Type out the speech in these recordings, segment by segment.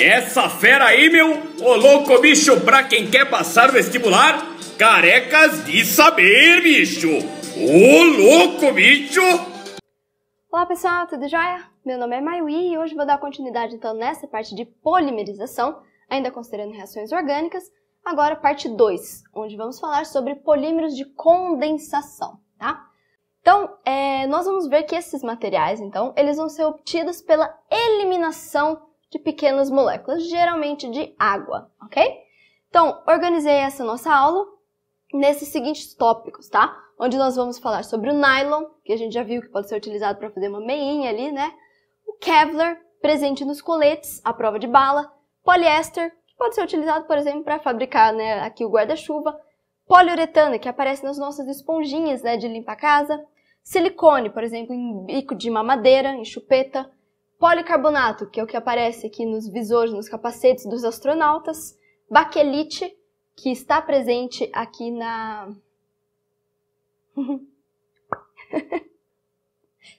Essa fera aí, meu! Ô louco, bicho, pra quem quer passar vestibular, carecas de saber, bicho! Ô louco, bicho! Olá pessoal, tudo jóia? Meu nome é Maiwi e hoje vou dar continuidade então nessa parte de polimerização, ainda considerando reações orgânicas, agora parte 2, onde vamos falar sobre polímeros de condensação, tá? Então, é, nós vamos ver que esses materiais, então, eles vão ser obtidos pela eliminação de pequenas moléculas, geralmente de água, ok? Então, organizei essa nossa aula nesses seguintes tópicos, tá? Onde nós vamos falar sobre o nylon, que a gente já viu que pode ser utilizado para fazer uma meinha ali, né? O Kevlar, presente nos coletes, à prova de bala. Poliéster, que pode ser utilizado, por exemplo, para fabricar né, aqui o guarda-chuva. Poliuretano, que aparece nas nossas esponjinhas né, de limpar casa. Silicone, por exemplo, em bico de mamadeira, em chupeta policarbonato, que é o que aparece aqui nos visores, nos capacetes dos astronautas, baquelite, que está presente aqui na.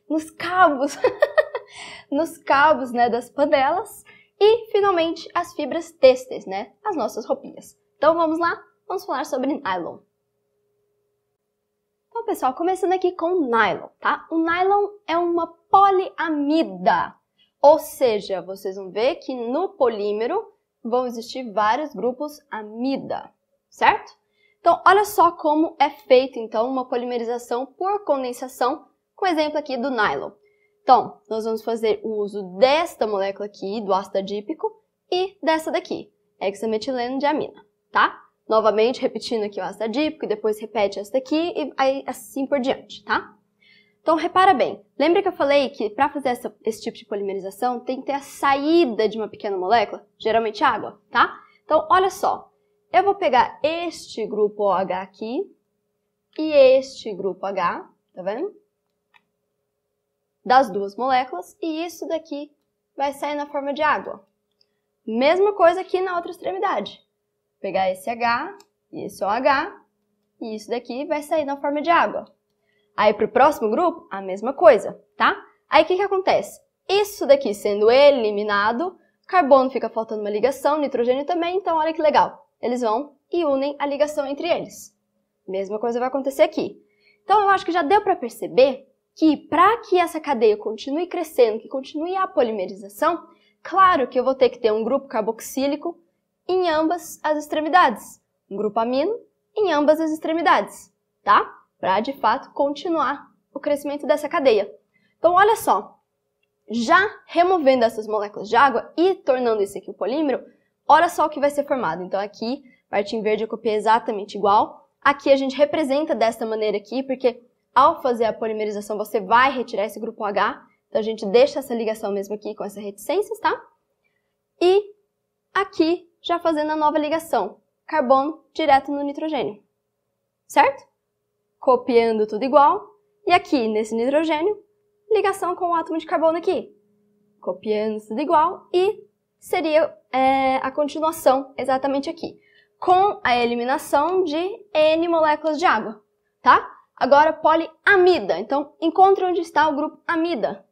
nos cabos, nos cabos né, das panelas e, finalmente, as fibras têxteis, né, as nossas roupinhas. Então vamos lá, vamos falar sobre nylon. Então, pessoal, começando aqui com nylon, tá? O nylon é uma poliamida, ou seja, vocês vão ver que no polímero vão existir vários grupos amida, certo? Então, olha só como é feita então uma polimerização por condensação, com exemplo aqui do nylon. Então, nós vamos fazer o uso desta molécula aqui, do ácido adípico, e dessa daqui, hexametileno de amina, tá? Novamente, repetindo aqui o ácido adípico, e depois repete essa daqui, e aí, assim por diante, tá? Então repara bem, lembra que eu falei que para fazer essa, esse tipo de polimerização tem que ter a saída de uma pequena molécula, geralmente água, tá? Então olha só, eu vou pegar este grupo OH aqui e este grupo H, tá vendo? Das duas moléculas e isso daqui vai sair na forma de água. Mesma coisa aqui na outra extremidade. Vou pegar esse H e esse OH e isso daqui vai sair na forma de água. Aí para o próximo grupo, a mesma coisa, tá? Aí o que, que acontece? Isso daqui sendo eliminado, carbono fica faltando uma ligação, nitrogênio também, então olha que legal. Eles vão e unem a ligação entre eles. Mesma coisa vai acontecer aqui. Então eu acho que já deu para perceber que para que essa cadeia continue crescendo, que continue a polimerização, claro que eu vou ter que ter um grupo carboxílico em ambas as extremidades, um grupo amino em ambas as extremidades, tá? para de fato continuar o crescimento dessa cadeia. Então, olha só, já removendo essas moléculas de água e tornando isso aqui o polímero, olha só o que vai ser formado. Então, aqui, parte em verde eu copiei exatamente igual. Aqui a gente representa desta maneira aqui, porque ao fazer a polimerização você vai retirar esse grupo H. Então, a gente deixa essa ligação mesmo aqui com essas reticências, tá? E aqui, já fazendo a nova ligação, carbono direto no nitrogênio, certo? copiando tudo igual. E aqui, nesse nitrogênio, ligação com o átomo de carbono aqui, copiando tudo igual. E seria é, a continuação exatamente aqui, com a eliminação de N moléculas de água, tá? Agora, poliamida. Então, encontre onde está o grupo amida.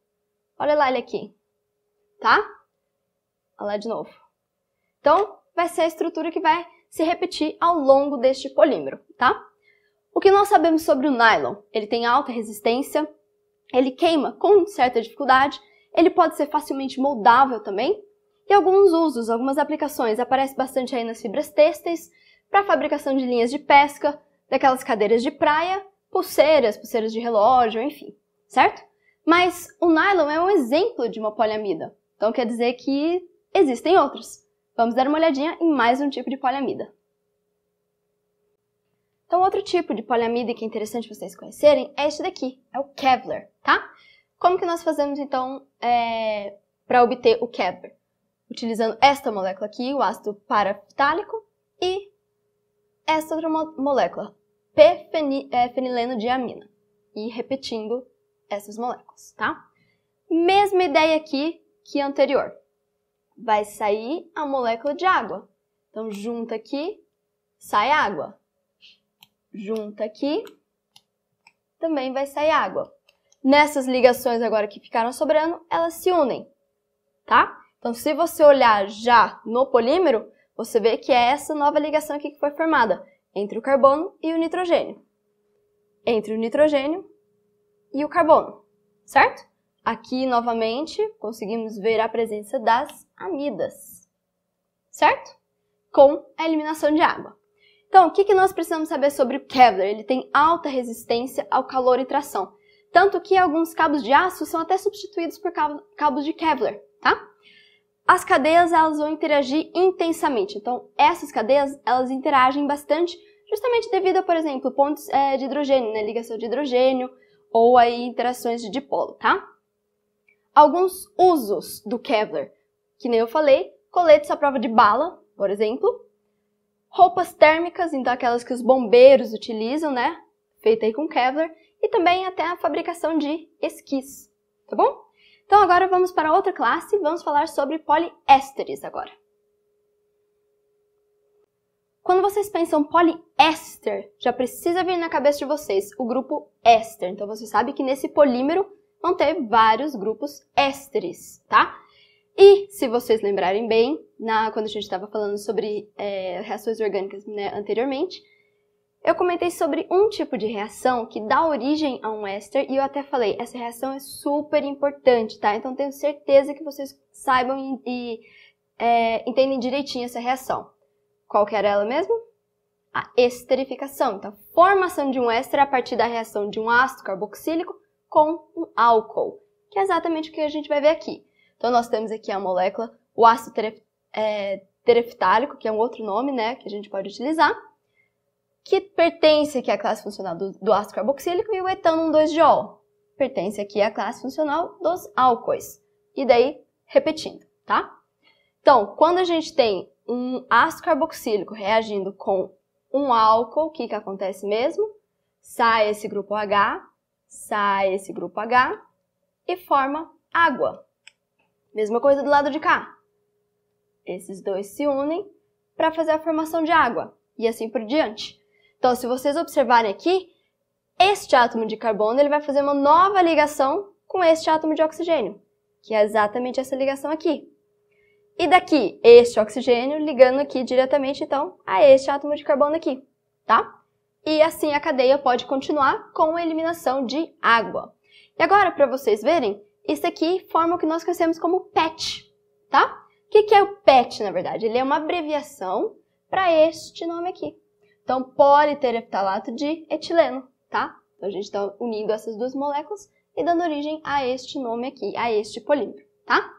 Olha lá ele aqui, tá? Olha lá de novo. Então, vai ser a estrutura que vai se repetir ao longo deste polímero, tá? O que nós sabemos sobre o nylon? Ele tem alta resistência, ele queima com certa dificuldade, ele pode ser facilmente moldável também, e alguns usos, algumas aplicações, aparece bastante aí nas fibras têxteis, para fabricação de linhas de pesca, daquelas cadeiras de praia, pulseiras, pulseiras de relógio, enfim, certo? Mas o nylon é um exemplo de uma poliamida, então quer dizer que existem outros. Vamos dar uma olhadinha em mais um tipo de poliamida. Então, outro tipo de poliamida que é interessante vocês conhecerem é este daqui, é o Kevlar, tá? Como que nós fazemos, então, é, para obter o Kevlar? Utilizando esta molécula aqui, o ácido parafitálico, e esta outra mo molécula, P-fenileno-diamina. É, e repetindo essas moléculas, tá? Mesma ideia aqui que anterior. Vai sair a molécula de água. Então, junta aqui, sai água junta aqui, também vai sair água. Nessas ligações agora que ficaram sobrando, elas se unem, tá? Então, se você olhar já no polímero, você vê que é essa nova ligação aqui que foi formada entre o carbono e o nitrogênio. Entre o nitrogênio e o carbono, certo? Aqui, novamente, conseguimos ver a presença das amidas, certo? Com a eliminação de água. Então, o que, que nós precisamos saber sobre o Kevlar? Ele tem alta resistência ao calor e tração. Tanto que alguns cabos de aço são até substituídos por cabos de Kevlar, tá? As cadeias, elas vão interagir intensamente. Então, essas cadeias, elas interagem bastante justamente devido a, por exemplo, pontos é, eh, de hidrogênio, né? Ligação de hidrogênio ou aí interações de dipolo, tá? Alguns usos do Kevlar, que nem eu falei, coletes à prova de bala, por exemplo, roupas térmicas, então aquelas que os bombeiros utilizam, né? Feita aí com Kevlar, e também até a fabricação de esquis, tá bom? Então agora vamos para outra classe, vamos falar sobre poliésteres agora. Quando vocês pensam poliéster, já precisa vir na cabeça de vocês o grupo éster. Então você sabe que nesse polímero vão ter vários grupos ésteres, tá? E, se vocês lembrarem bem, na, quando a gente estava falando sobre é, reações orgânicas né, anteriormente, eu comentei sobre um tipo de reação que dá origem a um éster e eu até falei, essa reação é super importante, tá? Então tenho certeza que vocês saibam e, e é, entendem direitinho essa reação. Qual que era ela mesmo? A esterificação. Então, formação de um éster a partir da reação de um ácido carboxílico com um álcool, que é exatamente o que a gente vai ver aqui. Então, nós temos aqui a molécula, o ácido teref, é, tereftálico, que é um outro nome né, que a gente pode utilizar, que pertence aqui à classe funcional do, do ácido carboxílico, e o etano 2-diol, pertence aqui à classe funcional dos álcoois. E daí, repetindo, tá? Então, quando a gente tem um ácido carboxílico reagindo com um álcool, o que, que acontece mesmo? Sai esse grupo H, sai esse grupo H e forma água. Mesma coisa do lado de cá. Esses dois se unem para fazer a formação de água e assim por diante. Então, se vocês observarem aqui, este átomo de carbono ele vai fazer uma nova ligação com este átomo de oxigênio, que é exatamente essa ligação aqui. E daqui, este oxigênio ligando aqui diretamente, então, a este átomo de carbono aqui, tá? E assim a cadeia pode continuar com a eliminação de água. E agora, para vocês verem, isso aqui forma o que nós conhecemos como PET, tá? O que, que é o PET, na verdade? Ele é uma abreviação para este nome aqui. Então, politereptalato de etileno, tá? Então, a gente está unindo essas duas moléculas e dando origem a este nome aqui, a este polímero, tá?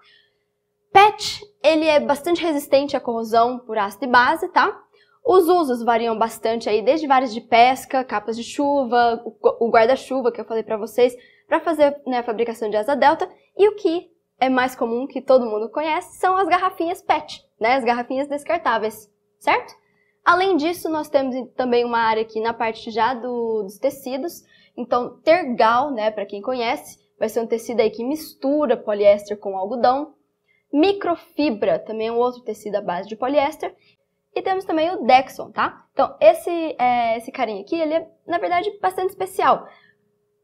PET, ele é bastante resistente à corrosão por ácido e base, tá? Os usos variam bastante aí, desde vários de pesca, capas de chuva, o guarda-chuva que eu falei para vocês, para fazer né, a fabricação de asa delta, e o que é mais comum, que todo mundo conhece, são as garrafinhas PET, né, as garrafinhas descartáveis, certo? Além disso, nós temos também uma área aqui na parte já do, dos tecidos, então tergal, né, para quem conhece, vai ser um tecido aí que mistura poliéster com algodão, microfibra, também é um outro tecido à base de poliéster, e temos também o Dexon, tá? Então, esse, é, esse carinha aqui, ele é, na verdade, bastante especial,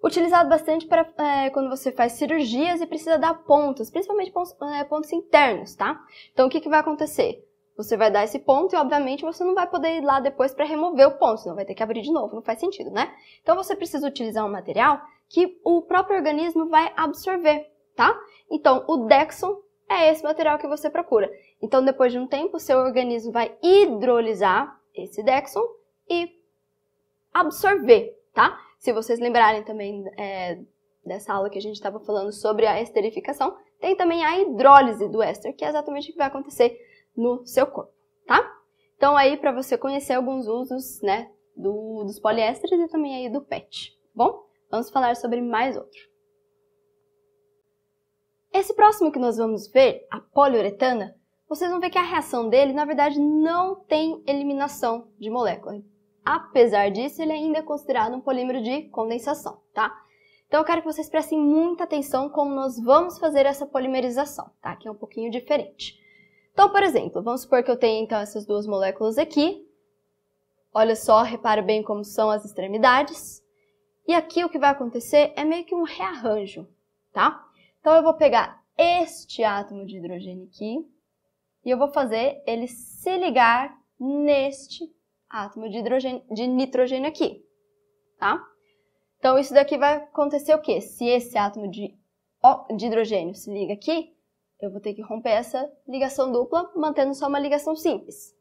utilizado bastante para é, quando você faz cirurgias e precisa dar pontos, principalmente pontos, é, pontos internos, tá? Então o que, que vai acontecer? Você vai dar esse ponto e, obviamente, você não vai poder ir lá depois para remover o ponto, senão vai ter que abrir de novo, não faz sentido, né? Então você precisa utilizar um material que o próprio organismo vai absorver, tá? Então o Dexon é esse material que você procura. Então depois de um tempo, seu organismo vai hidrolisar esse Dexon e absorver, tá? Se vocês lembrarem também é, dessa aula que a gente estava falando sobre a esterificação, tem também a hidrólise do éster, que é exatamente o que vai acontecer no seu corpo, tá? Então aí para você conhecer alguns usos, né, do, dos poliésteres e também aí do PET, tá bom? Vamos falar sobre mais outro. Esse próximo que nós vamos ver, a poliuretana, vocês vão ver que a reação dele, na verdade, não tem eliminação de molécula. Apesar disso, ele ainda é considerado um polímero de condensação, tá? Então eu quero que vocês prestem muita atenção como nós vamos fazer essa polimerização, tá? Que é um pouquinho diferente. Então, por exemplo, vamos supor que eu tenha então essas duas moléculas aqui. Olha só, repara bem como são as extremidades. E aqui o que vai acontecer é meio que um rearranjo, tá? Então eu vou pegar este átomo de hidrogênio aqui e eu vou fazer ele se ligar neste átomo de, de nitrogênio aqui, tá? Então, isso daqui vai acontecer o quê? Se esse átomo de, de hidrogênio se liga aqui, eu vou ter que romper essa ligação dupla, mantendo só uma ligação simples.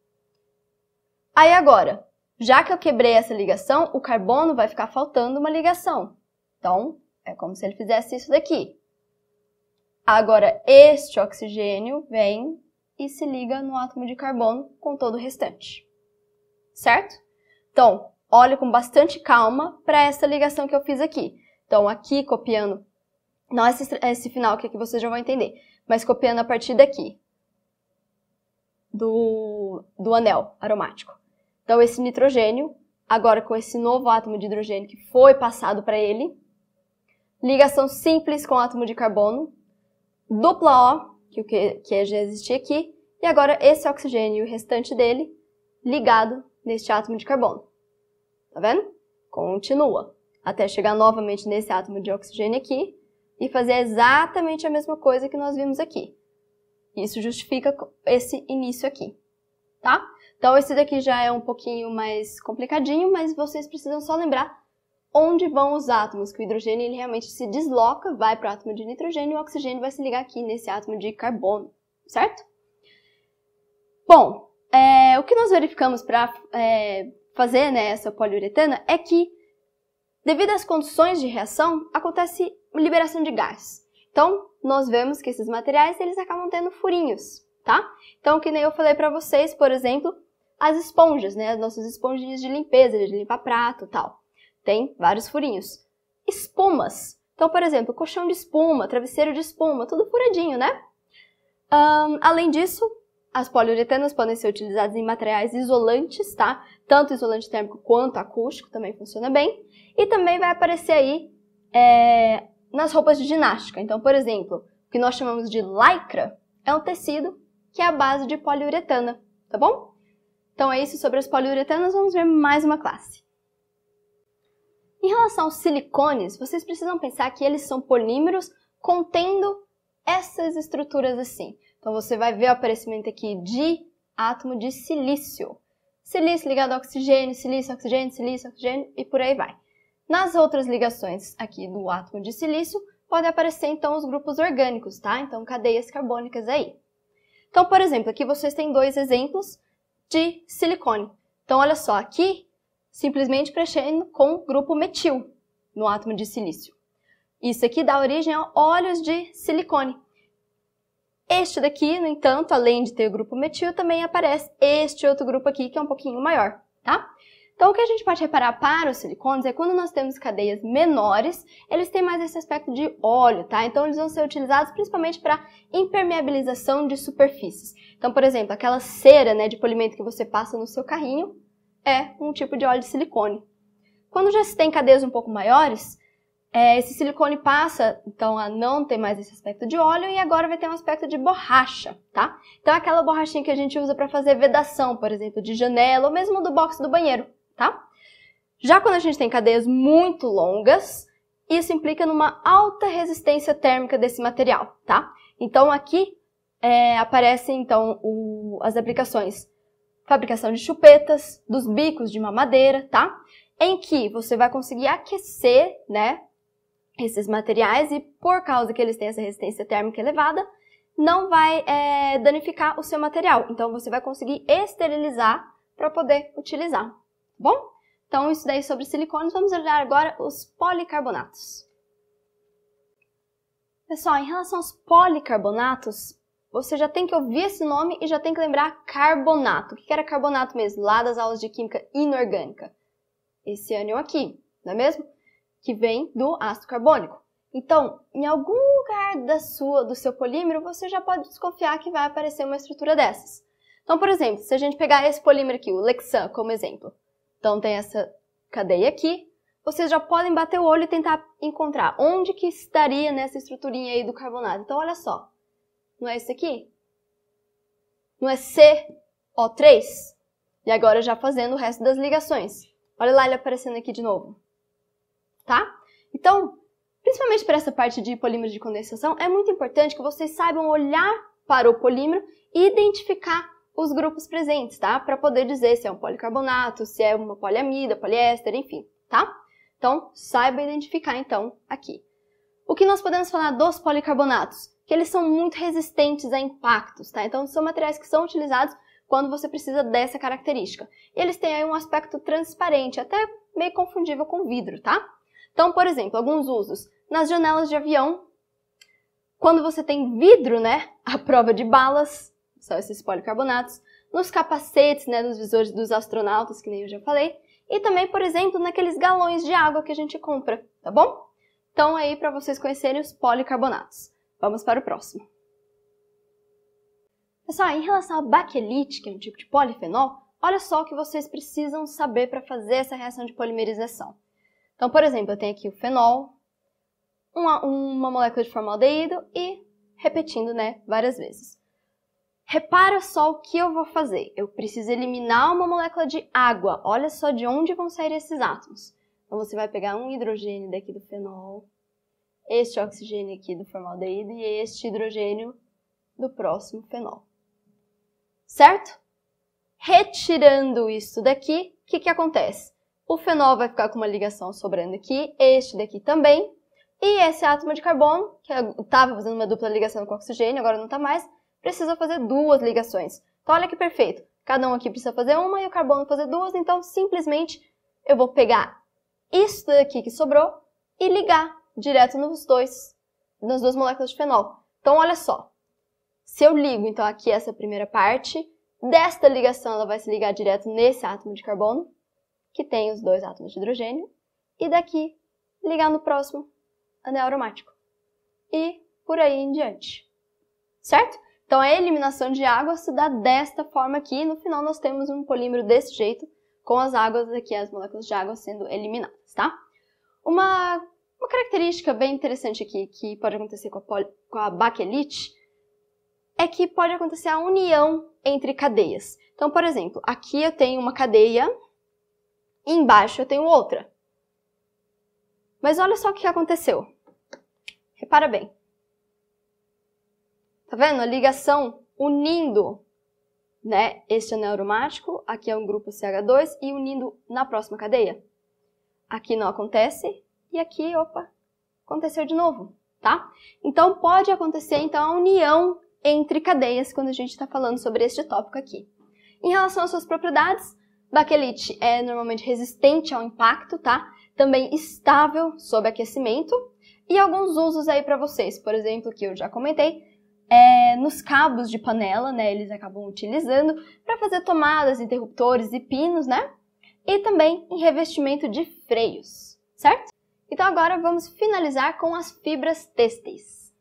Aí agora, já que eu quebrei essa ligação, o carbono vai ficar faltando uma ligação. Então, é como se ele fizesse isso daqui. Agora, este oxigênio vem e se liga no átomo de carbono com todo o restante certo? Então, olhe com bastante calma para essa ligação que eu fiz aqui. Então, aqui copiando, não esse, esse final aqui que vocês já vão entender, mas copiando a partir daqui, do, do anel aromático. Então, esse nitrogênio, agora com esse novo átomo de hidrogênio que foi passado para ele, ligação simples com o átomo de carbono, dupla O, que, que já é existia aqui, e agora esse oxigênio e o restante dele ligado neste átomo de carbono. Tá vendo? Continua, até chegar novamente nesse átomo de oxigênio aqui e fazer exatamente a mesma coisa que nós vimos aqui. Isso justifica esse início aqui, tá? Então esse daqui já é um pouquinho mais complicadinho, mas vocês precisam só lembrar onde vão os átomos, que o hidrogênio ele realmente se desloca, vai para o átomo de nitrogênio e o oxigênio vai se ligar aqui nesse átomo de carbono, certo? Bom, é, o que nós verificamos para é, fazer né, essa poliuretana é que, devido às condições de reação, acontece liberação de gás. Então, nós vemos que esses materiais eles acabam tendo furinhos, tá? Então, que nem eu falei para vocês, por exemplo, as esponjas, né? As nossas esponjinhas de limpeza, de limpar prato tal. Tem vários furinhos. Espumas. Então, por exemplo, colchão de espuma, travesseiro de espuma, tudo furadinho, né? Um, além disso, as poliuretanas podem ser utilizadas em materiais isolantes, tá? Tanto isolante térmico quanto acústico também funciona bem. E também vai aparecer aí é, nas roupas de ginástica. Então, por exemplo, o que nós chamamos de lycra é um tecido que é a base de poliuretana, tá bom? Então é isso sobre as poliuretanas, vamos ver mais uma classe. Em relação aos silicones, vocês precisam pensar que eles são polímeros contendo essas estruturas assim. Então você vai ver o aparecimento aqui de átomo de silício. Silício ligado ao oxigênio, silício, oxigênio, silício, oxigênio e por aí vai. Nas outras ligações aqui do átomo de silício, podem aparecer então os grupos orgânicos, tá? Então cadeias carbônicas aí. Então, por exemplo, aqui vocês têm dois exemplos de silicone. Então, olha só, aqui simplesmente preenchendo com grupo metil no átomo de silício. Isso aqui dá origem a óleos de silicone, este daqui, no entanto, além de ter o grupo metil, também aparece este outro grupo aqui, que é um pouquinho maior, tá? Então, o que a gente pode reparar para os silicones é quando nós temos cadeias menores, eles têm mais esse aspecto de óleo, tá? Então, eles vão ser utilizados principalmente para impermeabilização de superfícies. Então, por exemplo, aquela cera né, de polimento que você passa no seu carrinho é um tipo de óleo de silicone. Quando já se tem cadeias um pouco maiores, é, esse silicone passa, então, a não ter mais esse aspecto de óleo e agora vai ter um aspecto de borracha, tá? Então, aquela borrachinha que a gente usa para fazer vedação, por exemplo, de janela ou mesmo do box do banheiro, tá? Já quando a gente tem cadeias muito longas, isso implica numa alta resistência térmica desse material, tá? Então, aqui é, aparecem, então, o, as aplicações. Fabricação de chupetas, dos bicos de mamadeira, tá? Em que você vai conseguir aquecer, né, esses materiais e por causa que eles têm essa resistência térmica elevada, não vai é, danificar o seu material. Então você vai conseguir esterilizar para poder utilizar, tá bom? Então isso daí sobre silicones, vamos olhar agora os policarbonatos. Pessoal, em relação aos policarbonatos, você já tem que ouvir esse nome e já tem que lembrar carbonato. O que era carbonato mesmo? Lá das aulas de química inorgânica. Esse ânion aqui, não é mesmo? que vem do ácido carbônico. Então, em algum lugar da sua, do seu polímero, você já pode desconfiar que vai aparecer uma estrutura dessas. Então, por exemplo, se a gente pegar esse polímero aqui, o lexan, como exemplo. Então, tem essa cadeia aqui. Vocês já podem bater o olho e tentar encontrar onde que estaria nessa estruturinha aí do carbonato. Então, olha só. Não é esse aqui? Não é CO3? E agora já fazendo o resto das ligações. Olha lá ele aparecendo aqui de novo tá? Então, principalmente para essa parte de polímero de condensação, é muito importante que vocês saibam olhar para o polímero e identificar os grupos presentes, tá? Para poder dizer se é um policarbonato, se é uma poliamida, poliéster, enfim, tá? Então, saiba identificar então aqui. O que nós podemos falar dos policarbonatos? Que eles são muito resistentes a impactos, tá? Então, são materiais que são utilizados quando você precisa dessa característica. E eles têm aí um aspecto transparente, até meio confundível com vidro, tá? Então, por exemplo, alguns usos. Nas janelas de avião, quando você tem vidro, né, à prova de balas, são esses policarbonatos, nos capacetes, né, nos visores dos astronautas, que nem eu já falei, e também, por exemplo, naqueles galões de água que a gente compra, tá bom? Então aí para vocês conhecerem os policarbonatos. Vamos para o próximo. Pessoal, em relação à baquelite, que é um tipo de polifenol, olha só o que vocês precisam saber para fazer essa reação de polimerização. Então, por exemplo, eu tenho aqui o fenol, uma, uma molécula de formaldeído e repetindo né, várias vezes. Repara só o que eu vou fazer. Eu preciso eliminar uma molécula de água. Olha só de onde vão sair esses átomos. Então você vai pegar um hidrogênio daqui do fenol, este oxigênio aqui do formaldeído e este hidrogênio do próximo fenol. Certo? Retirando isso daqui, o que, que acontece? O fenol vai ficar com uma ligação sobrando aqui, este daqui também. E esse átomo de carbono, que estava fazendo uma dupla ligação com o oxigênio, agora não está mais, precisa fazer duas ligações. Então olha que perfeito. Cada um aqui precisa fazer uma e o carbono fazer duas, então simplesmente eu vou pegar isso daqui que sobrou e ligar direto nos dois, nas duas moléculas de fenol. Então olha só, se eu ligo então aqui essa primeira parte, desta ligação ela vai se ligar direto nesse átomo de carbono, que tem os dois átomos de hidrogênio, e daqui ligar no próximo anel aromático. E por aí em diante. Certo? Então a eliminação de água se dá desta forma aqui, no final nós temos um polímero desse jeito, com as águas aqui, as moléculas de água sendo eliminadas, tá? Uma, uma característica bem interessante aqui, que pode acontecer com a, poli, com a baquelite, é que pode acontecer a união entre cadeias. Então, por exemplo, aqui eu tenho uma cadeia e embaixo eu tenho outra. Mas olha só o que aconteceu. Repara bem. Tá vendo? A ligação unindo né, este anel aromático, aqui é um grupo CH2, e unindo na próxima cadeia. Aqui não acontece, e aqui, opa, aconteceu de novo, tá? Então, pode acontecer, então, a união entre cadeias quando a gente está falando sobre este tópico aqui. Em relação às suas propriedades, Baquelite é normalmente resistente ao impacto, tá? Também estável sob aquecimento. E alguns usos aí para vocês, por exemplo, que eu já comentei, é, nos cabos de panela, né? Eles acabam utilizando para fazer tomadas, interruptores e pinos, né? E também em revestimento de freios, certo? Então agora vamos finalizar com as fibras têxteis.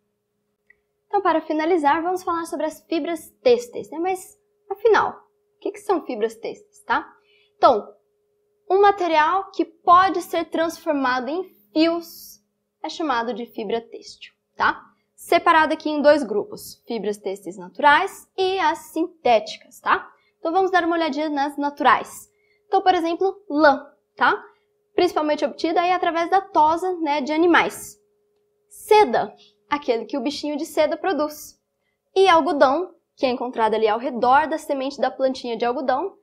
Então para finalizar vamos falar sobre as fibras têxteis, né? Mas afinal, o que, que são fibras têxteis, tá? Tom, então, um material que pode ser transformado em fios é chamado de fibra têxtil, tá? Separado aqui em dois grupos, fibras têxteis naturais e as sintéticas, tá? Então vamos dar uma olhadinha nas naturais. Então, por exemplo, lã, tá? Principalmente obtida aí através da tosa, né, de animais. Seda, aquele que o bichinho de seda produz. E algodão, que é encontrado ali ao redor da semente da plantinha de algodão,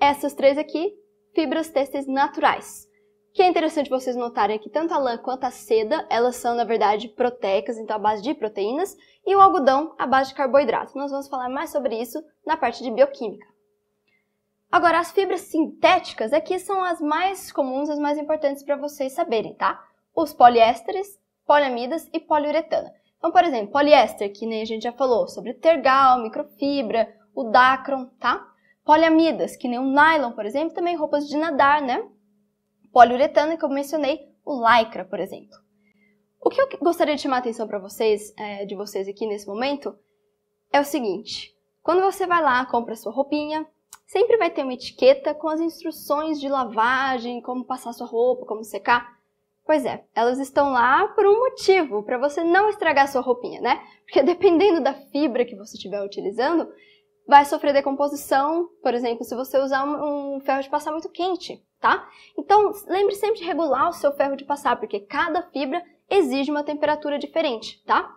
essas três aqui, fibras têxteis naturais. O Que é interessante vocês notarem é que tanto a lã quanto a seda, elas são na verdade proteicas, então à base de proteínas, e o algodão à base de carboidrato. Nós vamos falar mais sobre isso na parte de bioquímica. Agora, as fibras sintéticas aqui são as mais comuns, as mais importantes para vocês saberem, tá? Os poliésteres, poliamidas e poliuretana. Então, por exemplo, poliéster, que nem a gente já falou sobre tergal, microfibra, o dacron, tá? Poliamidas, que nem o nylon, por exemplo, também roupas de nadar, né? Poliuretano, que eu mencionei, o lycra, por exemplo. O que eu gostaria de chamar a atenção para vocês, é, de vocês aqui nesse momento, é o seguinte: quando você vai lá, compra sua roupinha, sempre vai ter uma etiqueta com as instruções de lavagem, como passar sua roupa, como secar. Pois é, elas estão lá por um motivo, para você não estragar sua roupinha, né? Porque dependendo da fibra que você estiver utilizando, vai sofrer decomposição, por exemplo, se você usar um, um ferro de passar muito quente, tá? Então, lembre sempre de regular o seu ferro de passar, porque cada fibra exige uma temperatura diferente, tá?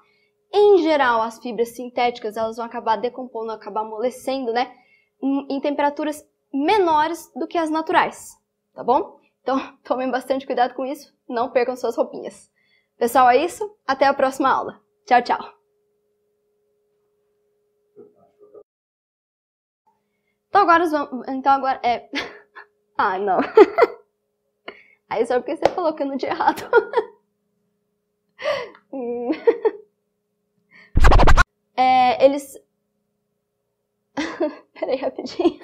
Em geral, as fibras sintéticas, elas vão acabar decompondo, acabar amolecendo, né? Em, em temperaturas menores do que as naturais, tá bom? Então, tomem bastante cuidado com isso, não percam suas roupinhas. Pessoal, é isso. Até a próxima aula. Tchau, tchau! Então agora vamos. Então agora. É. ah, não. Aí só porque você falou que eu não tinha errado. Hum. é, eles. Peraí, rapidinho.